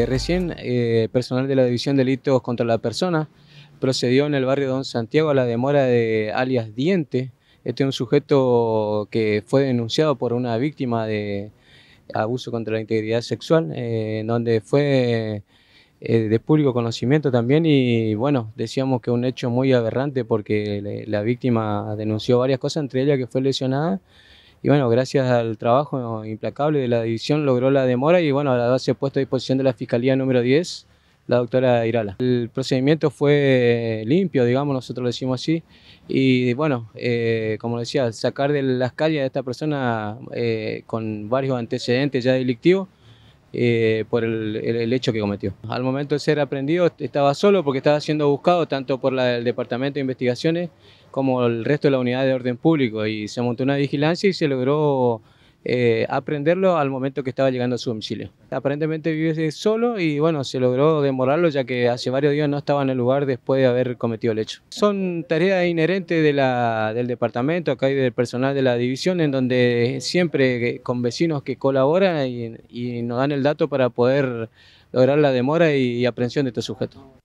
Eh, recién, eh, personal de la División de Delitos contra la Persona procedió en el barrio Don Santiago a la demora de alias Diente. Este es un sujeto que fue denunciado por una víctima de abuso contra la integridad sexual, eh, donde fue eh, de público conocimiento también y bueno, decíamos que un hecho muy aberrante porque la víctima denunció varias cosas, entre ellas que fue lesionada y bueno, gracias al trabajo implacable de la división logró la demora y bueno, la base puesta a disposición de la Fiscalía número 10, la doctora Irala. El procedimiento fue eh, limpio, digamos, nosotros lo decimos así, y bueno, eh, como decía, sacar de las calles a esta persona eh, con varios antecedentes ya delictivos, eh, por el, hecho que cometió. Al momento de ser aprendido estaba solo porque estaba siendo buscado tanto por el Departamento de Investigaciones como el resto de la unidad de orden público y se montó una vigilancia y se logró eh, aprenderlo al momento que estaba llegando a su domicilio. Aparentemente vive solo y bueno, se logró demorarlo ya que hace varios días no estaba en el lugar después de haber cometido el hecho. Son tareas inherentes de la, del departamento, acá hay del personal de la división, en donde siempre con vecinos que colaboran y, nos dan el dato para poder lograr la demora y, aprensión aprehensión de este sujeto.